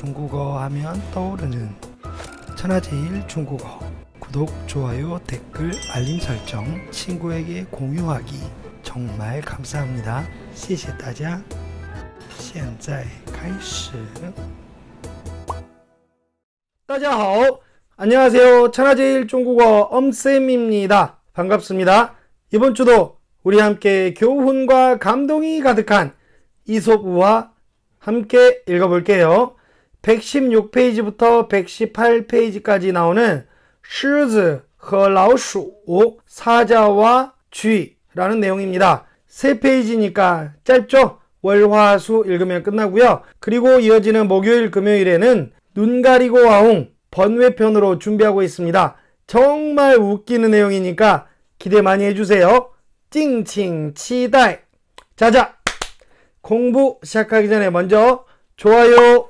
중국어 하면 떠오르는 천하제일 중국어 구독, 좋아요, 댓글, 알림 설정, 친구에게 공유하기 정말 감사합니다. 谢谢大家.现在开始.大家好. 안녕하세요. 천하제일 중국어 엄쌤입니다. 반갑습니다. 이번 주도 우리 함께 교훈과 감동이 가득한 이솝우와 함께 읽어볼게요. 116페이지부터 118페이지까지 나오는 狮子和老鼠 사자와 쥐라는 내용입니다. 3페이지니까 짧죠? 월화수 읽으면 끝나고요. 그리고 이어지는 목요일 금요일에는 눈 가리고 와웅 번외편으로 준비하고 있습니다. 정말 웃기는 내용이니까 기대 많이 해주세요. 찡칭 치달 자자 공부 시작하기 전에 먼저 좋아요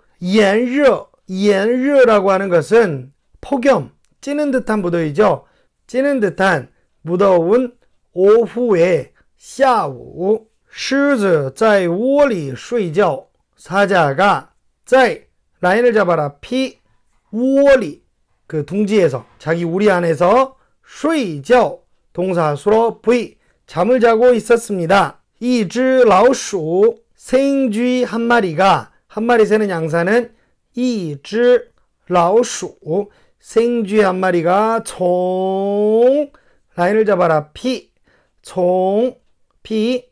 炎热,炎热라고 하는 것은 폭염, 찌는 듯한 무더위죠. 찌는 듯한 무더운 오후에 下午,狮子在窝里睡觉, 사자가 在 라인을 잡아라. 피, 우월이 그 둥지에서 자기 우리 안에서 睡觉 동사수로 V 잠을 자고 있었습니다. 이즈 라우슈 생쥐 한 마리가 한 마리 새는 양사는 이즈 라오수 생쥐 한 마리가 총 라인을 잡아라 피 총 피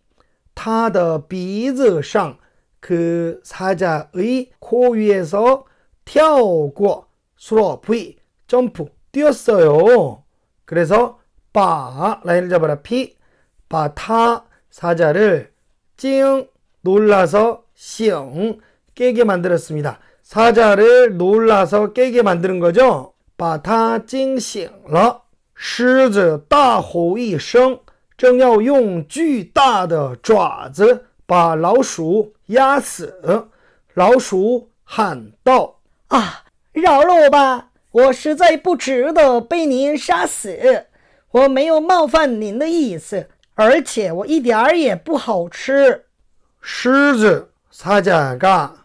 타더 비즈상 그 사자의 코 위에서 태跳过 수로 부이 점프 뛰었어요. 그래서 바 라인을 잡아라 피 바타 사자를 찡 놀라서 싱깨게만들었습니다사자를놀라서깨게만드는거죠바다징싱러狮子大吼一声，正要用巨大的爪子把老鼠压死。老鼠喊道：“啊，饶了我吧！我实在不值得被您杀死。我没有冒犯您的意思，而且我一点儿也不好吃。”狮子擦擦汗。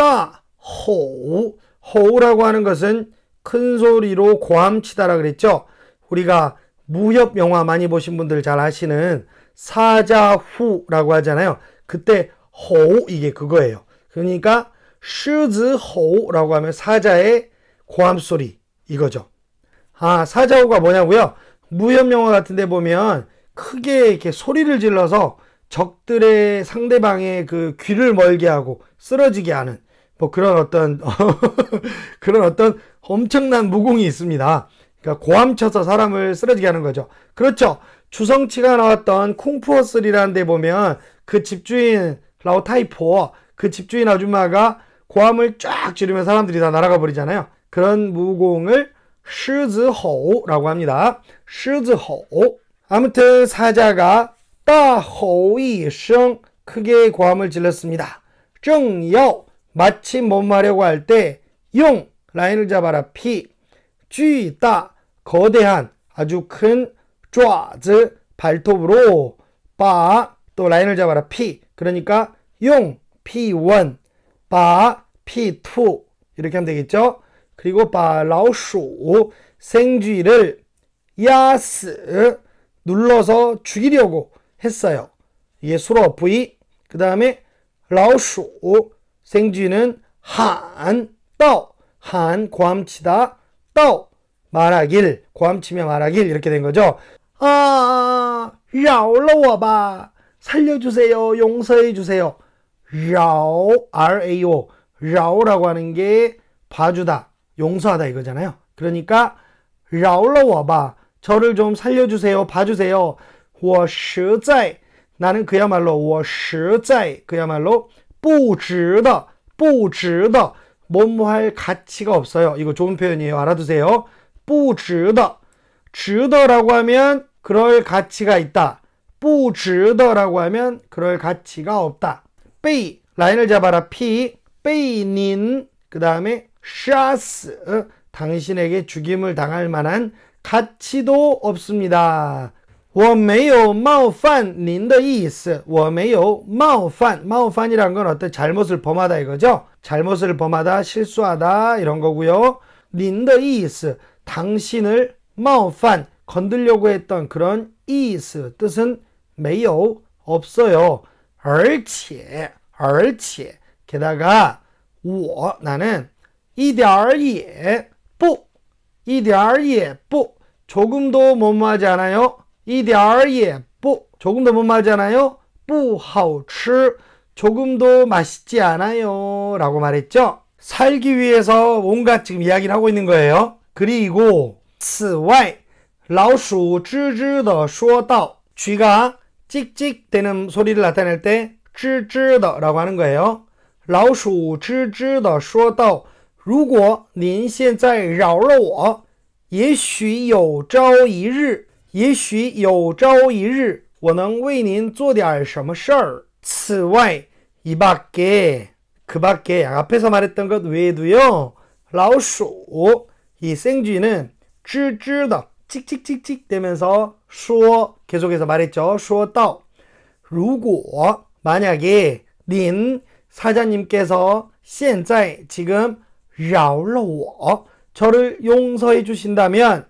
따, 호우. 호우라고 하는 것은 큰 소리로 고함치다라 그랬죠. 우리가 무협 영화 많이 보신 분들 잘 아시는 사자후라고 하잖아요. 그때 호우 이게 그거예요. 그러니까 슈즈 호우라고 하면 사자의 고함 소리 이거죠. 아, 사자호가 뭐냐고요? 무협 영화 같은 데 보면 크게 이렇게 소리를 질러서 적들의 상대방의 그 귀를 멀게 하고 쓰러지게 하는 뭐 그런 어떤 그런 어떤 엄청난 무공이 있습니다. 그러니까 고함쳐서 사람을 쓰러지게 하는 거죠. 그렇죠. 주성치가 나왔던 쿵푸어스리라는데 보면 그 집주인 라오타이포 그 집주인 아줌마가 고함을 쫙 지르면 사람들이 다 날아가 버리잖아요. 그런 무공을 시즈호라고 합니다. 시즈호 아무튼 사자가 따호이성 크게 고함을 질렀습니다. 정요 마치 몸하려고 할 때 용 라인을 잡아라 피 쥐다 거대한 아주 큰 爪즈 발톱으로 바 또 라인을 잡아라 피 그러니까 용피 원, 바피 투, 이렇게 하면 되겠죠 그리고 바라우쇼 생쥐를 야스 눌러서 죽이려고 했어요. 이게 수로 부이 그 다음에 라우쇼 생쥐는 한, 떠, 한, 고함치다, 떠, 말하길, 고함치며 말하길 이렇게 된 거죠. 아, 饶了와봐 살려주세요. 용서해주세요. 饶, R-A-O. 饶라고 하는 게 봐주다, 용서하다 이거잖아요. 그러니까 饶了와봐 저를 좀 살려주세요. 봐주세요. 我实在 나는 그야말로 我实在 그야말로 不值的,不值的, 뭐뭐할 가치가 없어요. 이거 좋은 표현이에요. 알아두세요. 不值的, 值得라고 하면 그럴 가치가 있다. 不值得라고 하면 그럴 가치가 없다. 被, 라인을 잡아라. 피, 被您그 다음에 杀死, 어, 당신에게 죽임을 당할 만한 가치도 없습니다. 我没有冒犯您的意思，我没有冒犯。冒犯이란건 어떤 잘못을 범하다 이거죠. 잘못을 범하다, 실수하다 이런 거고요. 您的 이스 당신을 마오 건들려고 했던 그런 이스 뜻은 매요 없어요. 而且而且 게다가 我 나는 一点也不一点也不 조금도 못마지 않아요. 一点儿也不조금도 못 말잖아요. 不好吃 조금도 맛있지 않아요. 라고 말했죠. 살기 위해서 온갖 지금 이야기를 하고 있는 거예요. 그리고 此外,老鼠吱吱的说道 쥐가 찍찍대는 소리를 나타낼 때 吱吱的라고 하는 거예요. 老鼠吱吱的说道如果您现在饶了我，也许有朝一日 也许有朝一日我能为您做点什么事儿。此外，이밖에그밖에 앞에서 말했던 것 외에도요. 라오이 생쥐는 쯔쯔다 찍찍찍찍 되면서 쇼 계속해서 말했죠. 쇼到 如果 만약에 닌 사장님께서 现在 지금 饶了我 저를 용서해 주신다면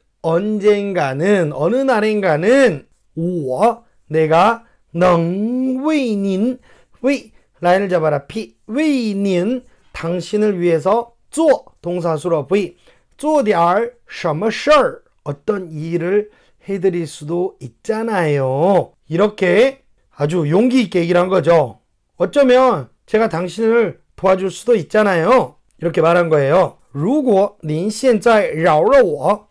언젠가는 어느 날인가는 오와 내가 능웨이닌 为 라인을 잡아라 피 웨이닌 당신을 위해서 쪼 동사수로 v 做点什么事儿 어떤 일을 해드릴 수도 있잖아요. 이렇게 아주 용기 있게 얘기를 한 거죠. 어쩌면 제가 당신을 도와줄 수도 있잖아요. 이렇게 말한 거예요. 如果您现在饶了我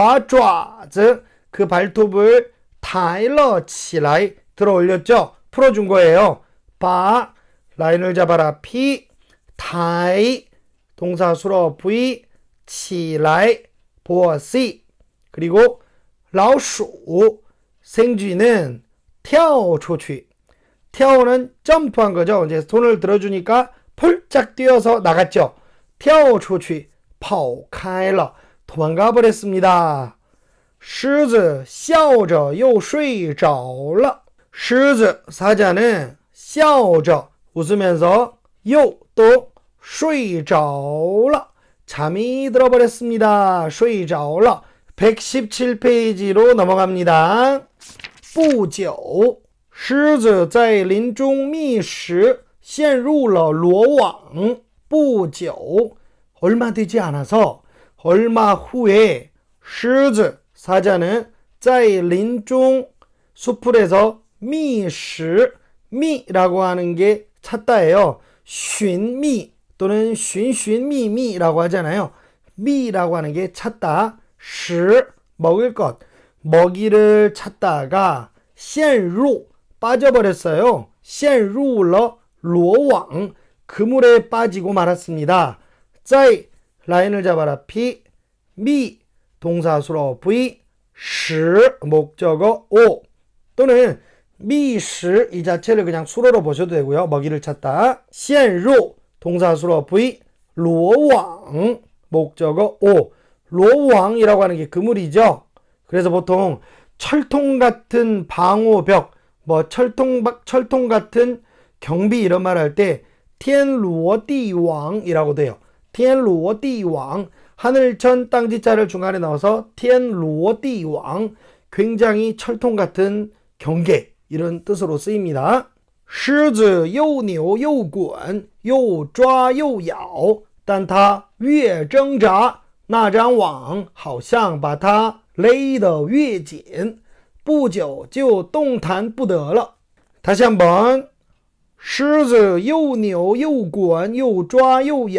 把爪子그 발톱을 抬了起来 들어 올렸죠? 풀어준 거예요. 바 라인을 잡아라. 피, 타이, 동사 수로 부 치라이, 보어시. 그리고 라오슈 생쥐는 跳出去. 跳는 점프한 거죠. 이제 손을 들어주니까 폴짝 뛰어서 나갔죠. 跳出去,跑开了. 도망가 버렸습니다. 狮子笑着又睡着了.狮子 사자는 笑着 웃으면서 又또 睡着了 잠이 들어버렸습니다. 睡着了. 117페이지로 넘어갑니다. 不久狮子在林中觅食陷入了罗网不久 얼마 되지 않아서 얼마 후에 시즈 사자는 짜이 린中 수풀에서 미시 미라고 하는 게 찾다예요. 쉰미 또는 쉰쉰미미라고 하잖아요. 미라고 하는 게 찾다, 시 먹을 것, 먹이를 찾다가 陷入 빠져버렸어요. 陷入了罗网 그물에 빠지고 말았습니다. 짜이 라인을 잡아라. 피, 미, 동사수로 V, 시, 목적어 오 또는 미시 이 자체를 그냥 수로로 보셔도 되고요. 먹이를 찾다. 시엔루 동사수로 V, 로왕 목적어 오 로왕이라고 하는 게 그물이죠. 그래서 보통 철통 같은 방호벽, 뭐 철통 철통 같은 경비 이런 말 할때 텐루어디왕이라고 돼요. 天罗地网，天罗地网，天上天上，地上地上，中天罗地网，非常非常，铁桶铁桶，铁桶铁桶，铁桶铁桶，铁桶铁桶，铁桶铁桶，铁桶铁桶，铁桶铁桶，铁桶铁桶，铁桶铁桶，铁桶铁桶，铁桶铁桶，铁桶铁桶，铁桶铁桶，铁桶铁桶，铁桶铁桶，铁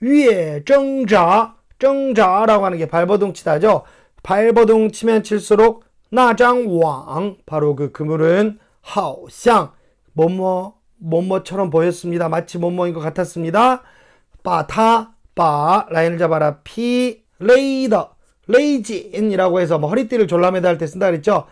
위에 정자, 정자라고 하는 게 발버둥치다죠. 발버둥치면 칠수록 나장왕 바로 그 그물은 하오샹 뭐뭐 뭐뭐처럼 보였습니다. 마치 뭐뭐인 것 같았습니다. 바타 바 라인을 잡아라 피 레이더 레이진이라고 해서 뭐 허리띠를 졸라매다 할때 쓴다 그랬죠.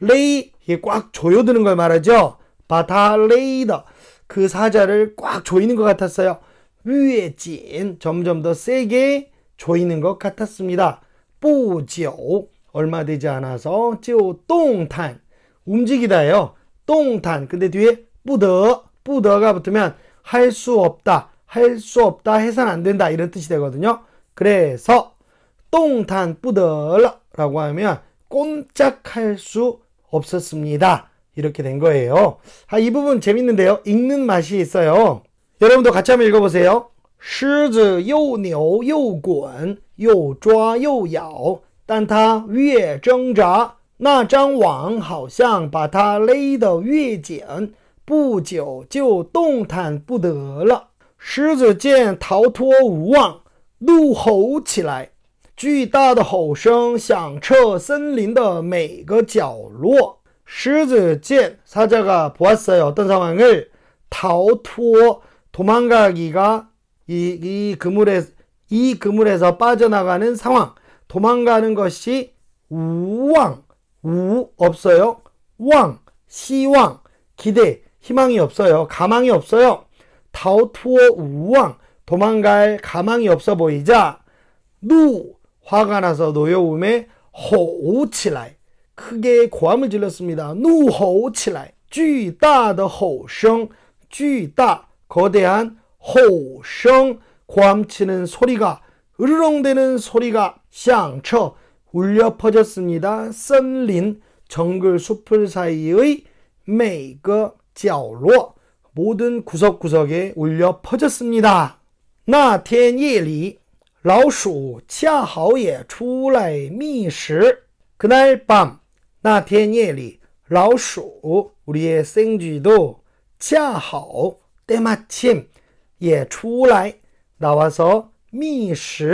레이 이꽉 조여드는 걸 말하죠. 바타 레이더 그 사자를 꽉 조이는 것 같았어요. 위에찐 점점 더 세게 조이는 것 같았습니다. 뽀지오 얼마 되지 않아서 지오 똥탄 움직이다요 똥탄 근데 뒤에 뿌더 뿌더가 붙으면 할 수 없다 할 수 없다 해선 안 된다 이런 뜻이 되거든요. 그래서 똥탄 뿌더라고 하면 꼼짝할 수 없었습니다. 이렇게 된 거예요. 아, 이 부분 재밌는데요. 읽는 맛이 있어요. 여러분도같이한번읽어보세 요。 狮子又扭又滚，又抓又咬，但它越挣扎，那张网好像把它勒得越紧。不久就动弹不得了。狮子见逃脱无望，怒吼起来，巨大的吼声响彻森林的每个角落。狮子见，它这个보았어요어玩상逃脱 도망가기가 이, 이 그물에 이 그물에서 빠져나가는 상황. 도망가는 것이 우왕 우 없어요. 왕 시왕 기대 희망이 없어요. 가망이 없어요. 다오투어 우왕 도망갈 가망이 없어 보이자 누 화가 나서 노여움에 호우치라이 크게 고함을 질렀습니다. 누호우치라이巨大的吼声巨大 거대한 호성 고함치는 소리가 으르렁대는 소리가 샹쳐 울려 퍼졌습니다. 森린 정글 숲을 사이의 매이거로 모든 구석구석에 울려 퍼졌습니다. 나天夜里 老鼠恰好也出来觅食. 그날 밤, 나天夜里 老鼠우리의 생쥐도 恰好 때마침 예, 出来 나와서 미시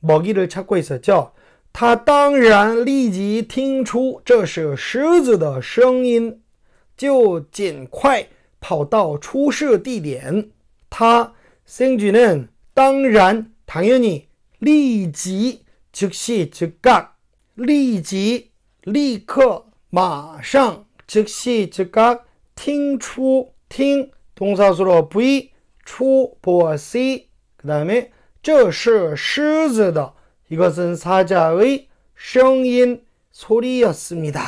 먹이를 찾고 있었죠. 他当然立即听出这是狮子的声音，就尽快跑到出事地点。他 생쥐는 当然 당연히 立即 즉시 즉각 立即立刻 마상 즉시 즉각 听出听 동사수로 V, 초보어 C, 그 다음에 这是狮子的 이것은 사자의 声인 소리였습니다.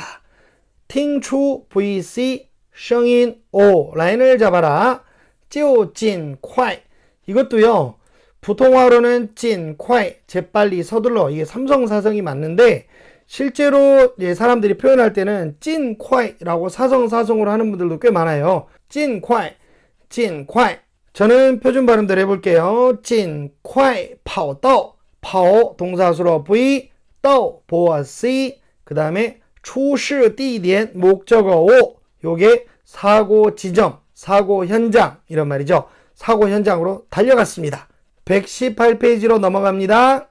팅추 VC 声인 O 라인을 잡아라. 就尽快 이것도요. 부통화로는 찐快 재빨리 서둘러 이게 삼성사성이 맞는데 실제로 예, 사람들이 표현할 때는 찐快라고 사성사성으로 하는 분들도 꽤 많아요. 찐快 찐快 저는 표준 발음들 해볼게요. 찐콰이, 파오, 동사수로 부이, 보았으. 그 다음에 출시 띠디 목적어 오. 요게 사고 지점, 사고 현장. 이런 말이죠. 사고 현장으로 달려갔습니다. 118페이지로 넘어갑니다.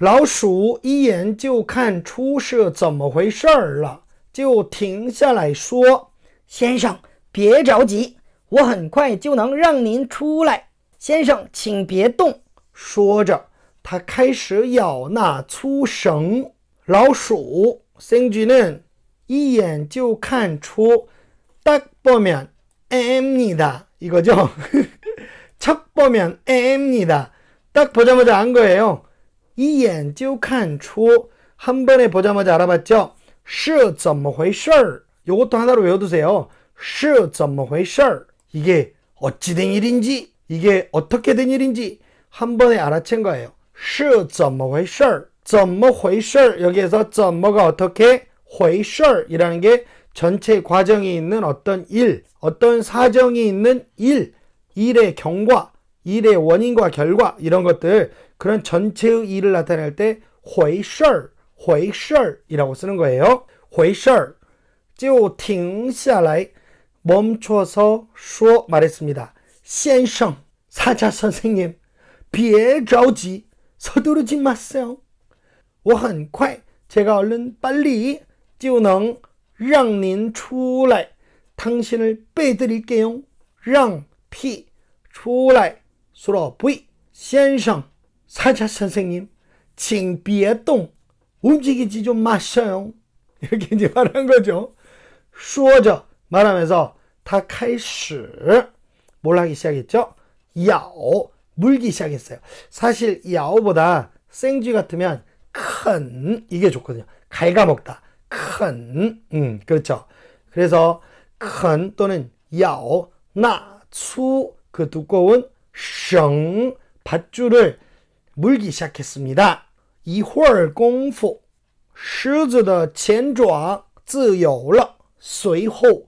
老鼠一眼就看出是怎么回事了，就停下来说：“先生，别着急，我很快就能让您出来，先生，请别动。说着，他开始咬那粗绳。老鼠申巨 n 一眼就看出，a 보면애입니 다。 一个叫，첫보면애입니 다。 딱보자마자안다고요一眼就看出，한번에보자마자알아봤죠是怎么回事儿？이것도하나를외워두세요是怎么回事儿？ 이게 어찌 된 일인지, 이게 어떻게 된 일인지 한 번에 알아챈 거예요. 是怎么回事?怎么回事? 여기에서 怎么가 어떻게, 回事이라는 게 전체 과정이 있는 어떤 일, 어떤 사정이 있는 일, 일의 경과, 일의 원인과 결과 이런 것들 그런 전체의 일을 나타낼 때 回事,回事이라고 쓰는 거예요. 回事就停下来 멈춰서 쇼 말했습니다. 센성 사자 선생님, 비에 저 서두르지 마세요. 我很快 제가 얼른 빨리 就能让您出来 당신을 빼드릴게요. 让 피, 出来 수로 부이 先生 사자 선생님, 请别动 움직이지 좀 마셔요. 이렇게 이제 말한 거죠. 说着 말하면서 다 칼시 몰라기 시작했죠? 야오 물기 시작했어요. 사실 야오보다 생쥐 같으면 큰 이게 좋거든요. 갉아먹다 큰 음, 그렇죠. 그래서 큰 또는 야오 나추그 두꺼운 성 밧줄을 물기 시작했습니다. 이홀 공포 狮子的前爪自由了，随后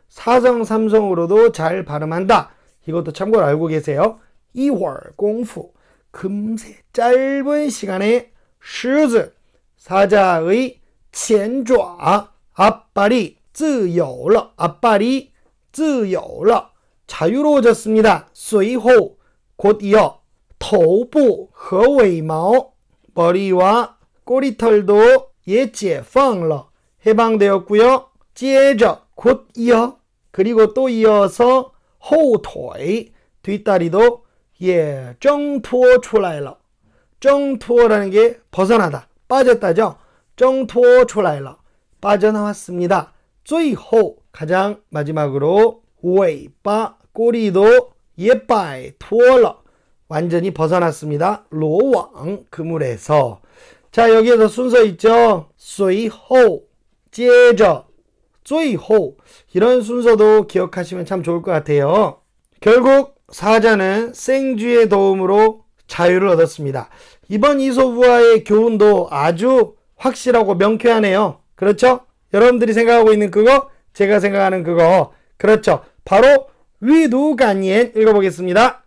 사성 삼성으로도 잘 발음한다. 이것도 참고로 알고 계세요. 2월 공부 금세 짧은 시간에 시즈 사자의 전爪 앞발이 自由了 앞발이 自由了 자유로워졌습니다. 随后곧 이어 头部和尾毛 머리와 꼬리털도 예解放了 해방되었고요. 接着곧 이어 그리고 또 이어서 호토이 뒷다리도 예, 정토어 출라일러. 정투어라는 게 벗어나다, 빠졌다죠. 정투어 출라일러. 빠져나왔습니다. 最后 가장 마지막으로 웨이빠 꼬리도 예빠이 투어러 완전히 벗어났습니다. 로왕 그물에서 자 여기에서 순서 있죠. 随后接着 쪼이호 이런 순서도 기억하시면 참 좋을 것 같아요. 결국 사자는 생쥐의 도움으로 자유를 얻었습니다. 이번 이소부와의 교훈도 아주 확실하고 명쾌하네요. 그렇죠? 여러분들이 생각하고 있는 그거, 제가 생각하는 그거. 그렇죠. 바로 위두간옌 읽어보겠습니다.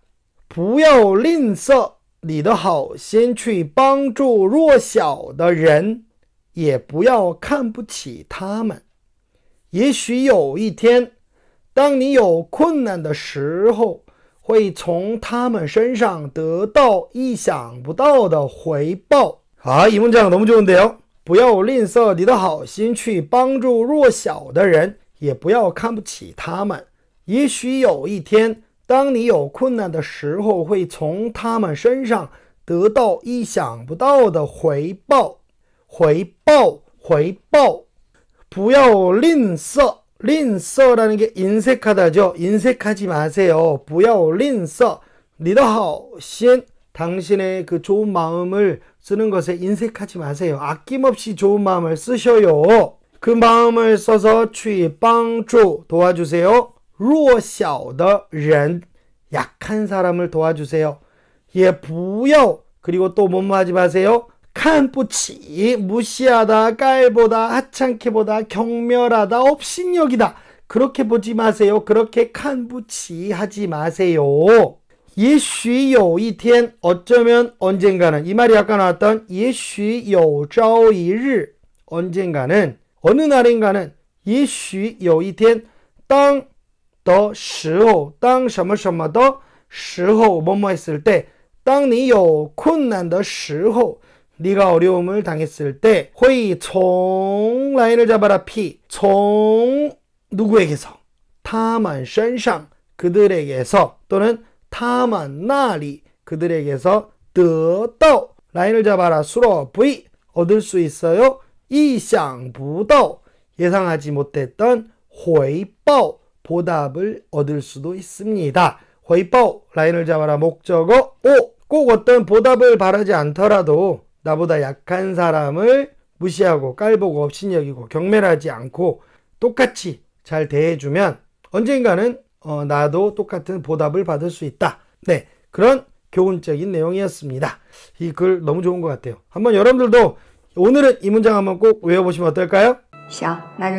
不要吝啬你的好先去帮助弱小的人也不要看不起他们也许有一天，当你有困难的时候，会从他们身上得到意想不到的回报。好，一分讲的咱们就问不要吝啬你的好心去帮助弱小的人，也不要看不起他们。也许有一天，当你有困难的时候，会从他们身上得到意想不到的回报，回报，回报。 부야오 린서 린서라는 게 인색하다죠. 인색하지 마세요. 부야오 린서 리더하오 신 당신의 그 좋은 마음을 쓰는 것에 인색하지 마세요. 아낌없이 좋은 마음을 쓰셔요. 그 마음을 써서 취방주 도와주세요. 弱小的人 약한 사람을 도와주세요. 예, 부여 그리고 또 뭐뭐 하지 마세요. 칸포치 무시하다 깔보다 하찮게 보다 경멸하다 업신여기다 그렇게 보지 마세요 그렇게 칸부치 하지 마세요 예쉬요一天 어쩌면 언젠가는 이 말이 아까 나왔던 예쉬요朝一日 언젠가는 어느 날인가는 예쉬요一天 当的时候当什么什么的时候뭐뭐 했을 때当你有困难的时候 네가 어려움을 당했을 때 호이 총 라인을 잡아라 피총 누구에게서 타만 션상 그들에게서 또는 타만 나리 그들에게서 뜨떠 라인을 잡아라 수로 부이 얻을 수 있어요 이상부도 예상하지 못했던 회이보 보답을 얻을 수도 있습니다. 회이보 라인을 잡아라 목적어 오꼭 어떤 보답을 바라지 않더라도 나보다 약한 사람을 무시하고 깔보고 업신여기고 경멸하지 않고 똑같이 잘 대해주면 언젠가는 어, 나도 똑같은 보답을 받을 수 있다. 네. 그런 교훈적인 내용이었습니다. 이 글 너무 좋은 것 같아요. 한번 여러분들도 오늘은 이 문장 한번 꼭 외워보시면 어떨까요? 行那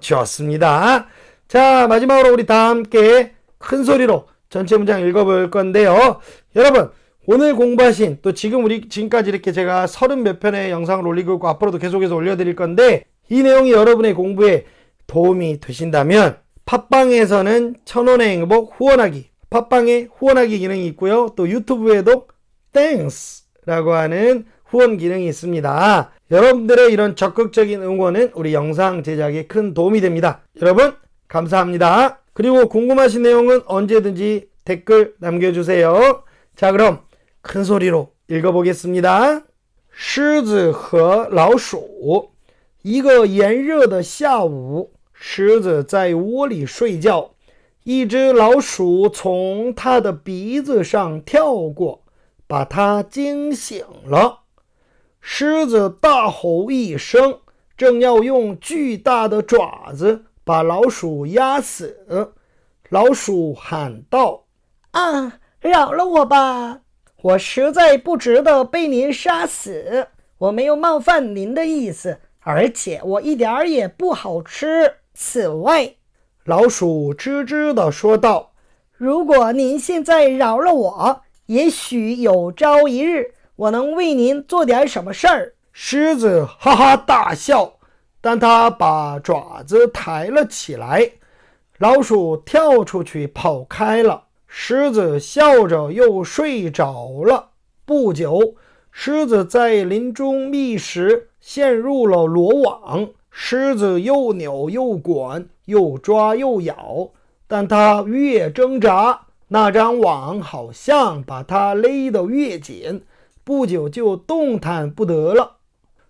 좋습니다. 자, 마지막으로 우리 다 함께 큰 소리로 전체 문장 읽어볼 건데요. 여러분, 오늘 공부하신 또 지금 우리 지금까지 이렇게 제가 서른 몇 편의 영상을 올리고 있고 앞으로도 계속해서 올려드릴 건데 이 내용이 여러분의 공부에 도움이 되신다면 팟빵에서는 천원의 행복 후원하기 팟빵에 후원하기 기능이 있고요 또 유튜브에도 땡스 라고 하는 후원 기능이 있습니다 여러분들의 이런 적극적인 응원은 우리 영상 제작에 큰 도움이 됩니다 여러분 감사합니다 그리고 궁금하신 내용은 언제든지 댓글 남겨주세요 자 그럼 很顺利喽。읽어보겠습니다狮子和老鼠。一个炎热的下午，狮子在窝里睡觉。一只老鼠从它的鼻子上跳过，把它惊醒了。狮子大吼一声，正要用巨大的爪子把老鼠压死。老鼠喊道：“啊，饶了我吧！”我实在不值得被您杀死，我没有冒犯您的意思，而且我一点儿也不好吃。此外，老鼠吱吱地说道：“如果您现在饶了我，也许有朝一日我能为您做点什么事儿。”狮子哈哈大笑，但它把爪子抬了起来，老鼠跳出去跑开了。狮子笑着，又睡着了。不久，狮子在林中觅食，陷入了罗网。狮子又扭又滚，又抓又咬，但它越挣扎，那张网好像把它勒得越紧。不久，就动弹不得了。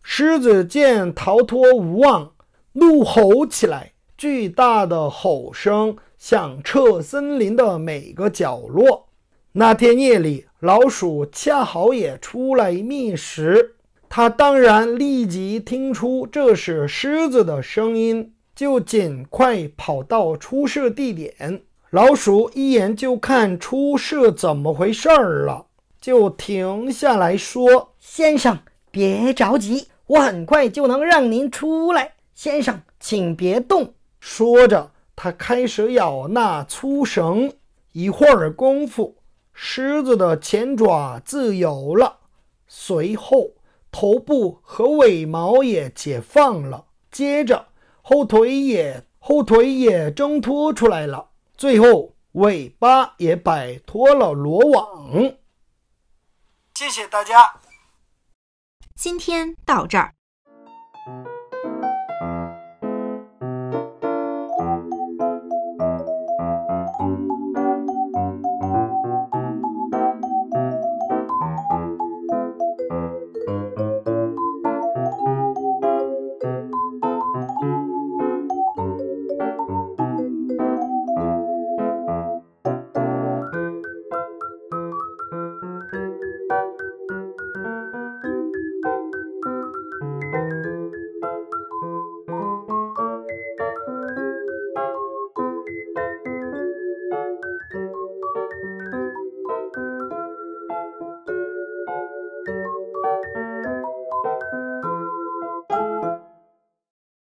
狮子见逃脱无望，怒吼起来。巨大的吼声响彻森林的每个角落。那天夜里，老鼠恰好也出来觅食，它当然立即听出这是狮子的声音，就尽快跑到出事地点。老鼠一眼就看出是怎么回事儿了，就停下来说：“先生，别着急，我很快就能让您出来。先生，请别动。”说着，他开始咬那粗绳。一会儿功夫，狮子的前爪自由了，随后头部和尾毛也解放了，接着后腿也后腿也挣脱出来了，最后尾巴也摆脱了罗网。谢谢大家，今天到这儿。